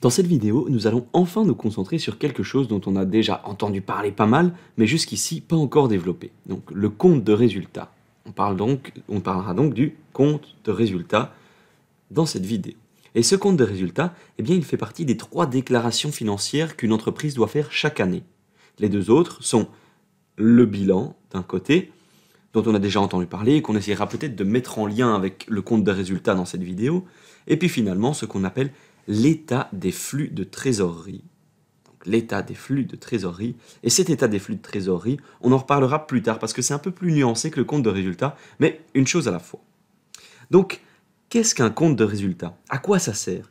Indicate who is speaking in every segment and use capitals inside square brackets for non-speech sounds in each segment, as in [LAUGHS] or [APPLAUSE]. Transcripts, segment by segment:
Speaker 1: Dans cette vidéo, nous allons enfin nous concentrer sur quelque chose dont on a déjà entendu parler pas mal, mais jusqu'ici pas encore développé, donc le compte de résultat. On, parle donc, on parlera donc du compte de résultat dans cette vidéo. Et ce compte de résultat, eh bien, il fait partie des trois déclarations financières qu'une entreprise doit faire chaque année. Les deux autres sont le bilan d'un côté, dont on a déjà entendu parler et qu'on essaiera peut-être de mettre en lien avec le compte de résultat dans cette vidéo, et puis finalement ce qu'on appelle l'état des flux de trésorerie. L'état des flux de trésorerie. Et cet état des flux de trésorerie, on en reparlera plus tard parce que c'est un peu plus nuancé que le compte de résultat, mais une chose à la fois. Donc, qu'est-ce qu'un compte de résultat À quoi ça sert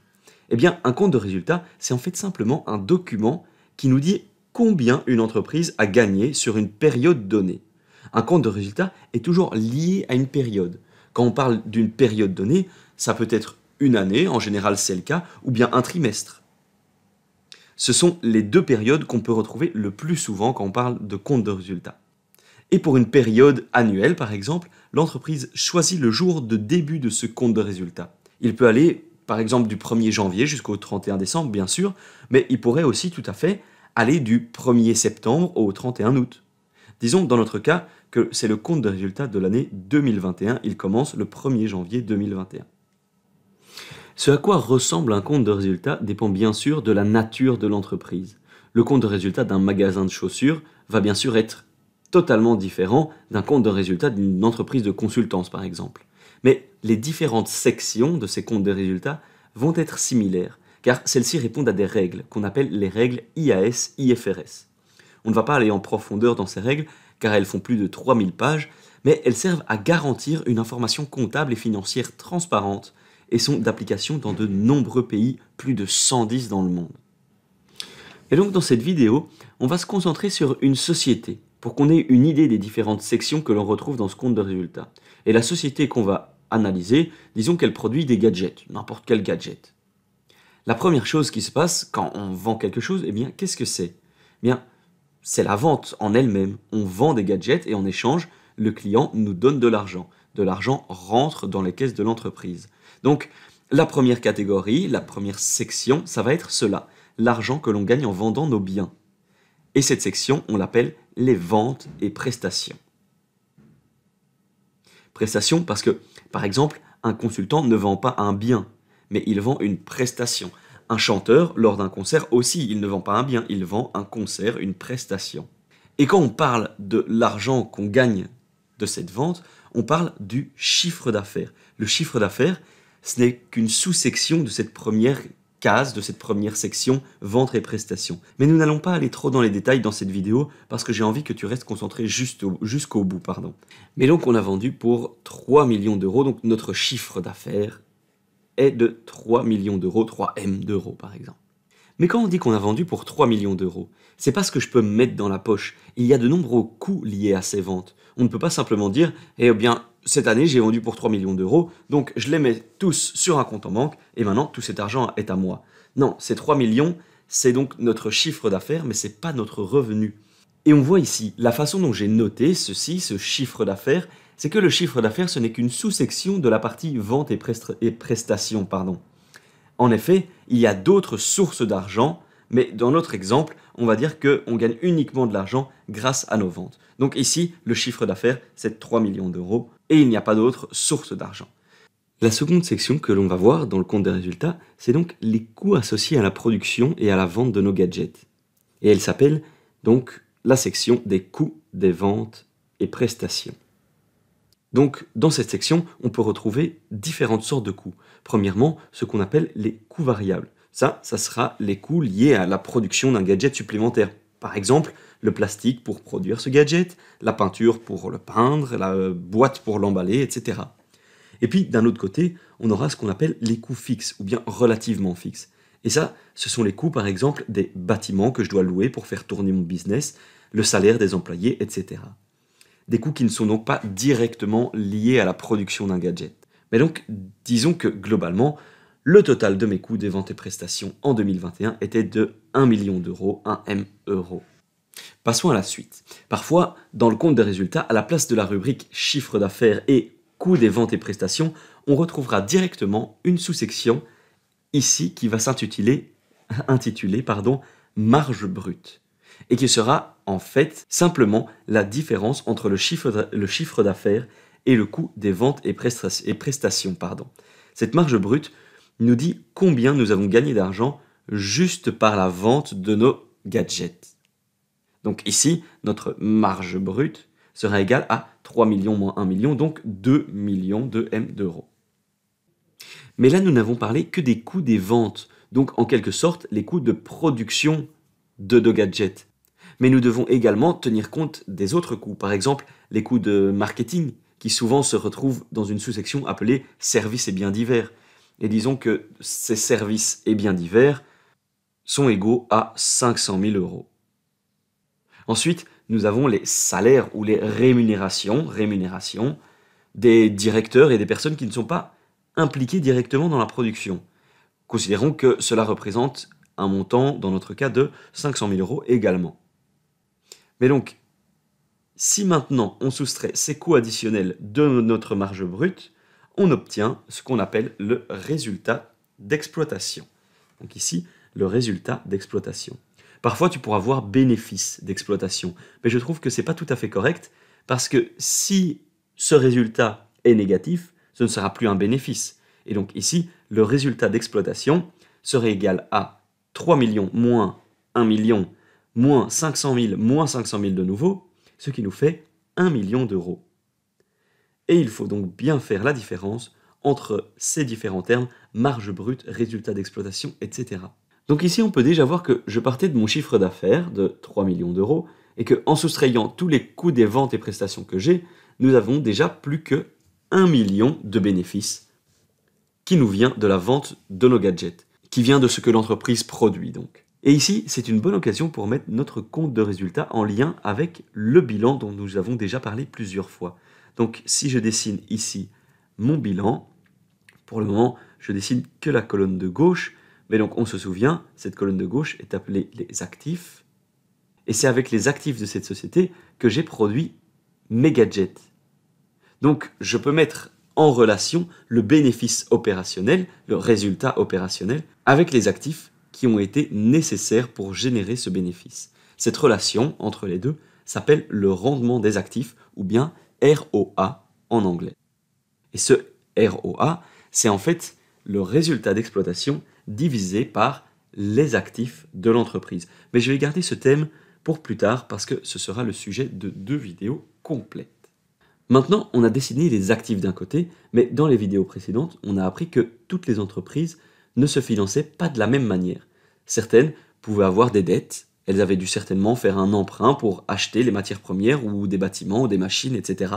Speaker 1: Eh bien, un compte de résultat, c'est en fait simplement un document qui nous dit combien une entreprise a gagné sur une période donnée. Un compte de résultat est toujours lié à une période. Quand on parle d'une période donnée, ça peut être une année, en général c'est le cas, ou bien un trimestre. Ce sont les deux périodes qu'on peut retrouver le plus souvent quand on parle de compte de résultat. Et pour une période annuelle, par exemple, l'entreprise choisit le jour de début de ce compte de résultat. Il peut aller, par exemple, du 1er janvier jusqu'au 31 décembre, bien sûr, mais il pourrait aussi tout à fait aller du 1er septembre au 31 août. Disons, dans notre cas, que c'est le compte de résultat de l'année 2021, il commence le 1er janvier 2021. Ce à quoi ressemble un compte de résultat dépend bien sûr de la nature de l'entreprise. Le compte de résultat d'un magasin de chaussures va bien sûr être totalement différent d'un compte de résultat d'une entreprise de consultance par exemple. Mais les différentes sections de ces comptes de résultats vont être similaires, car celles-ci répondent à des règles qu'on appelle les règles IAS-IFRS. On ne va pas aller en profondeur dans ces règles, car elles font plus de 3000 pages, mais elles servent à garantir une information comptable et financière transparente et sont d'application dans de nombreux pays, plus de 110 dans le monde. Et donc dans cette vidéo, on va se concentrer sur une société, pour qu'on ait une idée des différentes sections que l'on retrouve dans ce compte de résultats. Et la société qu'on va analyser, disons qu'elle produit des gadgets, n'importe quel gadget. La première chose qui se passe quand on vend quelque chose, eh bien, qu'est-ce que c'est eh bien, c'est la vente en elle-même. On vend des gadgets et en échange, le client nous donne de l'argent. De l'argent rentre dans les caisses de l'entreprise. Donc, la première catégorie, la première section, ça va être cela, l'argent que l'on gagne en vendant nos biens. Et cette section, on l'appelle les ventes et prestations. Prestations parce que, par exemple, un consultant ne vend pas un bien, mais il vend une prestation. Un chanteur, lors d'un concert aussi, il ne vend pas un bien, il vend un concert, une prestation. Et quand on parle de l'argent qu'on gagne de cette vente, on parle du chiffre d'affaires. Le chiffre d'affaires, ce n'est qu'une sous-section de cette première case, de cette première section Vente et prestations. Mais nous n'allons pas aller trop dans les détails dans cette vidéo parce que j'ai envie que tu restes concentré jusqu'au bout. Pardon. Mais donc on a vendu pour 3 millions d'euros, donc notre chiffre d'affaires est de 3 millions d'euros, 3M d'euros par exemple. Mais quand on dit qu'on a vendu pour 3 millions d'euros, c'est pas ce que je peux mettre dans la poche. Il y a de nombreux coûts liés à ces ventes. On ne peut pas simplement dire, eh bien, cette année, j'ai vendu pour 3 millions d'euros, donc je les mets tous sur un compte en banque, et maintenant, tout cet argent est à moi. Non, ces 3 millions, c'est donc notre chiffre d'affaires, mais ce n'est pas notre revenu. Et on voit ici, la façon dont j'ai noté ceci, ce chiffre d'affaires, c'est que le chiffre d'affaires, ce n'est qu'une sous-section de la partie vente et, et prestations. Pardon. En effet, il y a d'autres sources d'argent, mais dans notre exemple, on va dire qu'on gagne uniquement de l'argent grâce à nos ventes. Donc ici, le chiffre d'affaires, c'est 3 millions d'euros et il n'y a pas d'autre source d'argent. La seconde section que l'on va voir dans le compte des résultats, c'est donc les coûts associés à la production et à la vente de nos gadgets. Et elle s'appelle donc la section des coûts des ventes et prestations. Donc, dans cette section, on peut retrouver différentes sortes de coûts. Premièrement, ce qu'on appelle les coûts variables. Ça, ça sera les coûts liés à la production d'un gadget supplémentaire. Par exemple, le plastique pour produire ce gadget, la peinture pour le peindre, la euh, boîte pour l'emballer, etc. Et puis, d'un autre côté, on aura ce qu'on appelle les coûts fixes, ou bien relativement fixes. Et ça, ce sont les coûts, par exemple, des bâtiments que je dois louer pour faire tourner mon business, le salaire des employés, etc. Des coûts qui ne sont donc pas directement liés à la production d'un gadget. Mais donc, disons que globalement, le total de mes coûts des ventes et prestations en 2021 était de 1 million d'euros, 1 M euros. Passons à la suite. Parfois, dans le compte des résultats, à la place de la rubrique chiffre d'affaires et coût des ventes et prestations, on retrouvera directement une sous-section ici qui va s'intituler [LAUGHS] pardon, marge brute et qui sera en fait simplement la différence entre le chiffre d'affaires et le coût des ventes et, prestations. Cette marge brute, il nous dit combien nous avons gagné d'argent juste par la vente de nos gadgets. Donc ici, notre marge brute sera égale à 3 millions moins 1 million, donc 2 millions de M d'euros. Mais là, nous n'avons parlé que des coûts des ventes, donc en quelque sorte les coûts de production de nos gadgets. Mais nous devons également tenir compte des autres coûts, par exemple les coûts de marketing, qui souvent se retrouvent dans une sous-section appelée services et biens divers et disons que ces services et biens divers sont égaux à 500 000 euros. Ensuite, nous avons les salaires ou les rémunérations, rémunérations des directeurs et des personnes qui ne sont pas impliquées directement dans la production. Considérons que cela représente un montant, dans notre cas, de 500 000 euros également. Mais donc, si maintenant on soustrait ces coûts additionnels de notre marge brute, on obtient ce qu'on appelle le résultat d'exploitation. Donc ici, le résultat d'exploitation. Parfois, tu pourras voir bénéfice d'exploitation, mais je trouve que ce n'est pas tout à fait correct, parce que si ce résultat est négatif, ce ne sera plus un bénéfice. Et donc ici, le résultat d'exploitation serait égal à 3 millions moins 1 million moins 500 000 moins 500 000 de nouveau, ce qui nous fait 1 million d'euros et il faut donc bien faire la différence entre ces différents termes, marge brute, résultat d'exploitation, etc. Donc ici, on peut déjà voir que je partais de mon chiffre d'affaires de 3 millions d'euros et qu'en soustrayant tous les coûts des ventes et prestations que j'ai, nous avons déjà plus que 1 million de bénéfices qui nous vient de la vente de nos gadgets, qui vient de ce que l'entreprise produit donc. Et ici, c'est une bonne occasion pour mettre notre compte de résultat en lien avec le bilan dont nous avons déjà parlé plusieurs fois. Donc si je dessine ici mon bilan, pour le moment je dessine que la colonne de gauche, mais donc on se souvient, cette colonne de gauche est appelée les actifs, et c'est avec les actifs de cette société que j'ai produit mes gadgets. Donc je peux mettre en relation le bénéfice opérationnel, le résultat opérationnel, avec les actifs qui ont été nécessaires pour générer ce bénéfice. Cette relation entre les deux s'appelle le rendement des actifs ou bien ROA en anglais. Et ce ROA, c'est en fait le résultat d'exploitation divisé par les actifs de l'entreprise. Mais je vais garder ce thème pour plus tard parce que ce sera le sujet de deux vidéos complètes. Maintenant, on a dessiné les actifs d'un côté, mais dans les vidéos précédentes, on a appris que toutes les entreprises ne se finançaient pas de la même manière. Certaines pouvaient avoir des dettes, elles avaient dû certainement faire un emprunt pour acheter les matières premières ou des bâtiments ou des machines, etc.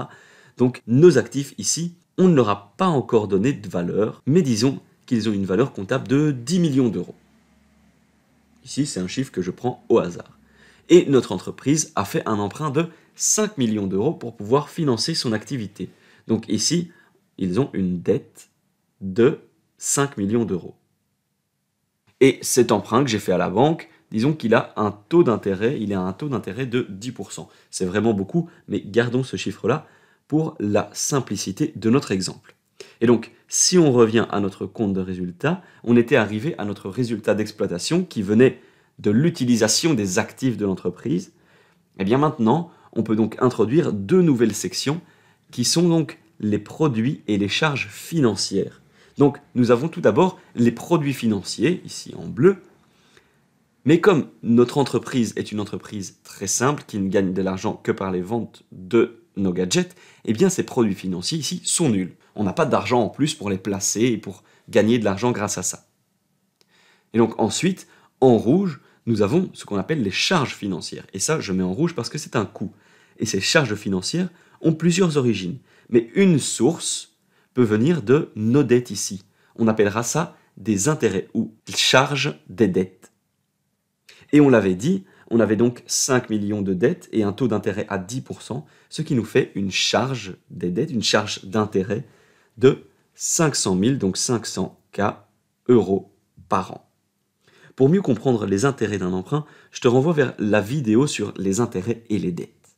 Speaker 1: Donc nos actifs ici, on ne leur a pas encore donné de valeur, mais disons qu'ils ont une valeur comptable de 10 millions d'euros. Ici, c'est un chiffre que je prends au hasard. Et notre entreprise a fait un emprunt de 5 millions d'euros pour pouvoir financer son activité. Donc ici, ils ont une dette de 5 millions d'euros. Et cet emprunt que j'ai fait à la banque, disons qu'il a un taux d'intérêt, il a un taux d'intérêt de 10%. C'est vraiment beaucoup, mais gardons ce chiffre-là pour la simplicité de notre exemple. Et donc, si on revient à notre compte de résultat, on était arrivé à notre résultat d'exploitation qui venait de l'utilisation des actifs de l'entreprise. Et eh bien maintenant, on peut donc introduire deux nouvelles sections qui sont donc les produits et les charges financières. Donc, nous avons tout d'abord les produits financiers, ici en bleu, mais comme notre entreprise est une entreprise très simple qui ne gagne de l'argent que par les ventes de nos gadgets, eh bien ces produits financiers ici sont nuls. On n'a pas d'argent en plus pour les placer et pour gagner de l'argent grâce à ça. Et donc ensuite, en rouge, nous avons ce qu'on appelle les charges financières. Et ça, je mets en rouge parce que c'est un coût. Et ces charges financières ont plusieurs origines. Mais une source peut venir de nos dettes ici. On appellera ça des intérêts ou charges des dettes. Et on l'avait dit, on avait donc 5 millions de dettes et un taux d'intérêt à 10%, ce qui nous fait une charge des dettes, une charge d'intérêt de 500 000, donc 500K euros par an. Pour mieux comprendre les intérêts d'un emprunt, je te renvoie vers la vidéo sur les intérêts et les dettes.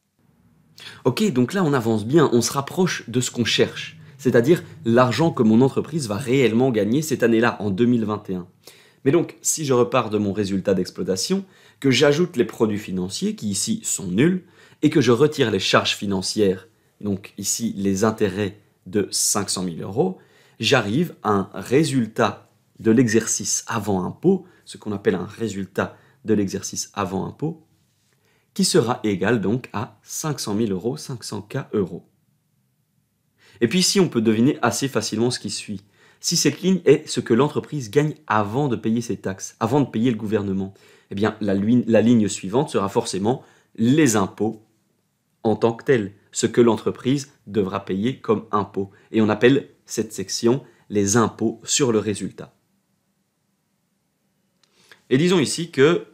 Speaker 1: Ok, donc là on avance bien, on se rapproche de ce qu'on cherche, c'est-à-dire l'argent que mon entreprise va réellement gagner cette année-là, en 2021. Mais donc, si je repars de mon résultat d'exploitation, que j'ajoute les produits financiers, qui ici sont nuls, et que je retire les charges financières, donc ici les intérêts de 500 000 euros, j'arrive à un résultat de l'exercice avant impôt, ce qu'on appelle un résultat de l'exercice avant impôt, qui sera égal donc à 500 000 euros, 500K euros. Et puis ici, on peut deviner assez facilement ce qui suit si cette ligne est ce que l'entreprise gagne avant de payer ses taxes, avant de payer le gouvernement, eh bien la, la ligne suivante sera forcément les impôts en tant que tels, ce que l'entreprise devra payer comme impôts. Et on appelle cette section les impôts sur le résultat. Et disons ici que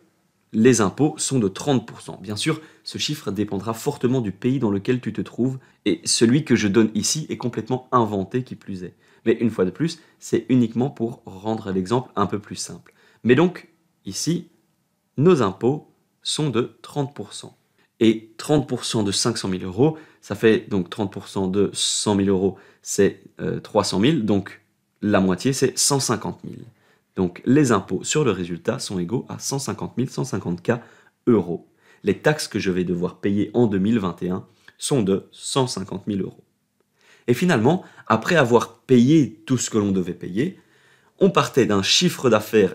Speaker 1: les impôts sont de 30%. Bien sûr, ce chiffre dépendra fortement du pays dans lequel tu te trouves, et celui que je donne ici est complètement inventé qui plus est. Mais une fois de plus, c'est uniquement pour rendre l'exemple un peu plus simple. Mais donc, ici, nos impôts sont de 30%. Et 30% de 500 000 euros, ça fait donc 30% de 100 000 euros, c'est 300 euh, 000, donc la moitié, c'est 150 000. Donc les impôts sur le résultat sont égaux à 150 150K euros. Les taxes que je vais devoir payer en 2021 sont de 150 000 euros. Et finalement, après avoir payé tout ce que l'on devait payer, on partait d'un chiffre d'affaires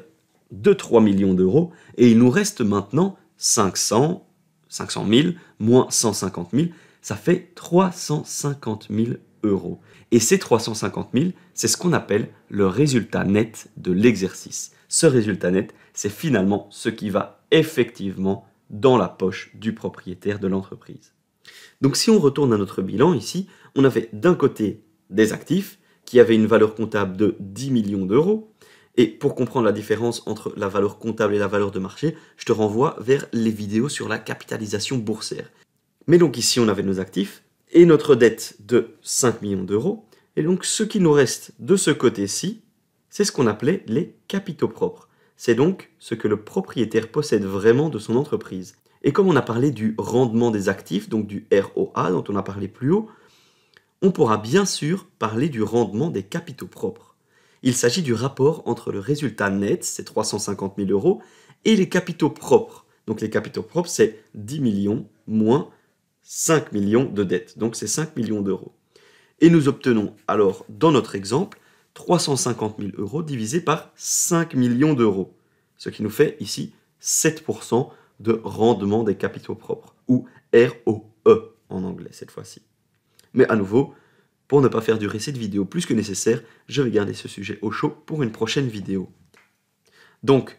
Speaker 1: de 3 millions d'euros et il nous reste maintenant 500, 500 000 moins 150 000, ça fait 350 000 euros. Et ces 350 000, c'est ce qu'on appelle le résultat net de l'exercice. Ce résultat net, c'est finalement ce qui va effectivement dans la poche du propriétaire de l'entreprise. Donc si on retourne à notre bilan ici, on avait d'un côté des actifs qui avaient une valeur comptable de 10 millions d'euros. Et pour comprendre la différence entre la valeur comptable et la valeur de marché, je te renvoie vers les vidéos sur la capitalisation boursière. Mais donc ici on avait nos actifs et notre dette de 5 millions d'euros. Et donc ce qui nous reste de ce côté-ci, c'est ce qu'on appelait les capitaux propres. C'est donc ce que le propriétaire possède vraiment de son entreprise. Et comme on a parlé du rendement des actifs, donc du ROA dont on a parlé plus haut, on pourra bien sûr parler du rendement des capitaux propres. Il s'agit du rapport entre le résultat net, c'est 350 000 euros, et les capitaux propres. Donc les capitaux propres, c'est 10 millions moins 5 millions de dettes. Donc c'est 5 millions d'euros. Et nous obtenons alors, dans notre exemple, 350 000 euros divisé par 5 millions d'euros. Ce qui nous fait ici 7% de rendement des capitaux propres, ou ROE en anglais cette fois-ci. Mais à nouveau, pour ne pas faire durer cette vidéo plus que nécessaire, je vais garder ce sujet au chaud pour une prochaine vidéo. Donc,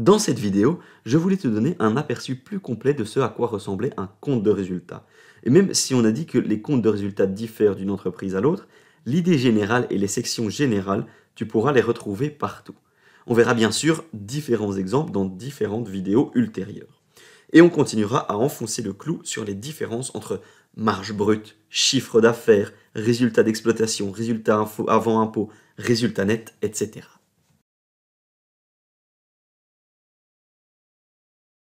Speaker 1: dans cette vidéo, je voulais te donner un aperçu plus complet de ce à quoi ressemblait un compte de résultat. Et même si on a dit que les comptes de résultats diffèrent d'une entreprise à l'autre, l'idée générale et les sections générales, tu pourras les retrouver partout. On verra bien sûr différents exemples dans différentes vidéos ultérieures. Et on continuera à enfoncer le clou sur les différences entre marge brute, chiffre d'affaires, résultat d'exploitation, résultat avant impôt, résultat net, etc.